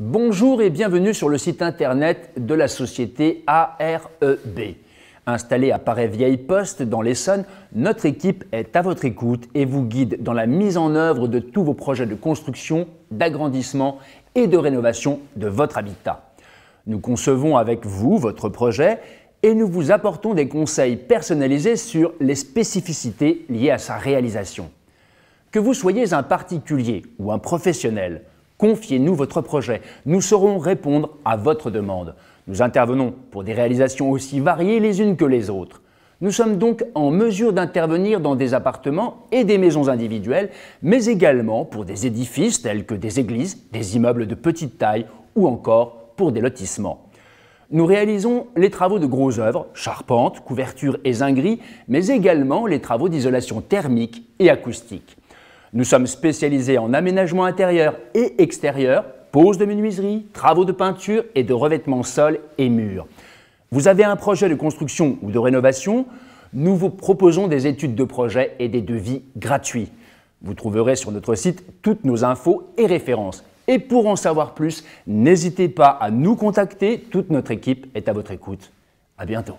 Bonjour et bienvenue sur le site internet de la société AREB. Installée à Paris Vieille Poste dans l'Essonne, notre équipe est à votre écoute et vous guide dans la mise en œuvre de tous vos projets de construction, d'agrandissement et de rénovation de votre habitat. Nous concevons avec vous votre projet et nous vous apportons des conseils personnalisés sur les spécificités liées à sa réalisation. Que vous soyez un particulier ou un professionnel, Confiez-nous votre projet, nous saurons répondre à votre demande. Nous intervenons pour des réalisations aussi variées les unes que les autres. Nous sommes donc en mesure d'intervenir dans des appartements et des maisons individuelles, mais également pour des édifices tels que des églises, des immeubles de petite taille ou encore pour des lotissements. Nous réalisons les travaux de gros œuvres, charpentes, couvertures et zingris, mais également les travaux d'isolation thermique et acoustique. Nous sommes spécialisés en aménagement intérieur et extérieur, pose de menuiserie, travaux de peinture et de revêtement sol et mur. Vous avez un projet de construction ou de rénovation, nous vous proposons des études de projet et des devis gratuits. Vous trouverez sur notre site toutes nos infos et références. Et pour en savoir plus, n'hésitez pas à nous contacter, toute notre équipe est à votre écoute. À bientôt.